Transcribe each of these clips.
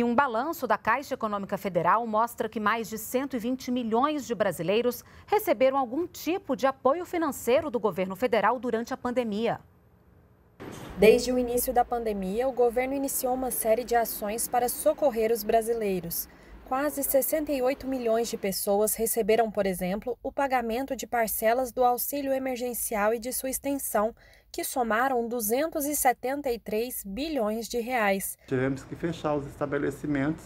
E um balanço da Caixa Econômica Federal mostra que mais de 120 milhões de brasileiros receberam algum tipo de apoio financeiro do governo federal durante a pandemia. Desde o início da pandemia, o governo iniciou uma série de ações para socorrer os brasileiros. Quase 68 milhões de pessoas receberam, por exemplo, o pagamento de parcelas do auxílio emergencial e de sua extensão, que somaram 273 bilhões de reais. Tivemos que fechar os estabelecimentos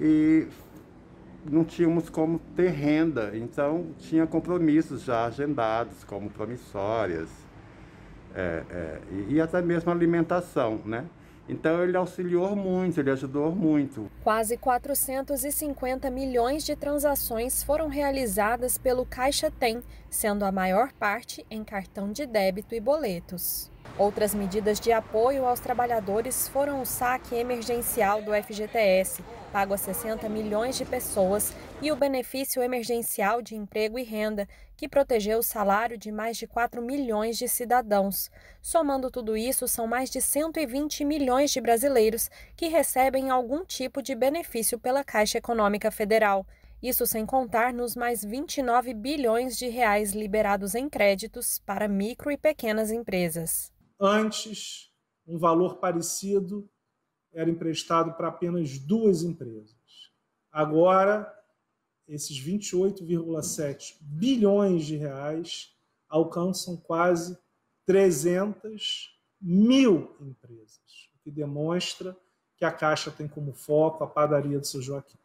e não tínhamos como ter renda, então tinha compromissos já agendados, como promissórias é, é, e, e até mesmo alimentação, né? Então ele auxiliou muito, ele ajudou muito. Quase 450 milhões de transações foram realizadas pelo Caixa Tem, sendo a maior parte em cartão de débito e boletos. Outras medidas de apoio aos trabalhadores foram o saque emergencial do FGTS, pago a 60 milhões de pessoas, e o benefício emergencial de emprego e renda, que protegeu o salário de mais de 4 milhões de cidadãos. Somando tudo isso, são mais de 120 milhões de brasileiros que recebem algum tipo de benefício pela Caixa Econômica Federal. Isso sem contar nos mais 29 bilhões de reais liberados em créditos para micro e pequenas empresas. Antes, um valor parecido era emprestado para apenas duas empresas. Agora, esses 28,7 bilhões de reais alcançam quase 300 mil empresas, o que demonstra que a Caixa tem como foco a padaria do seu Joaquim.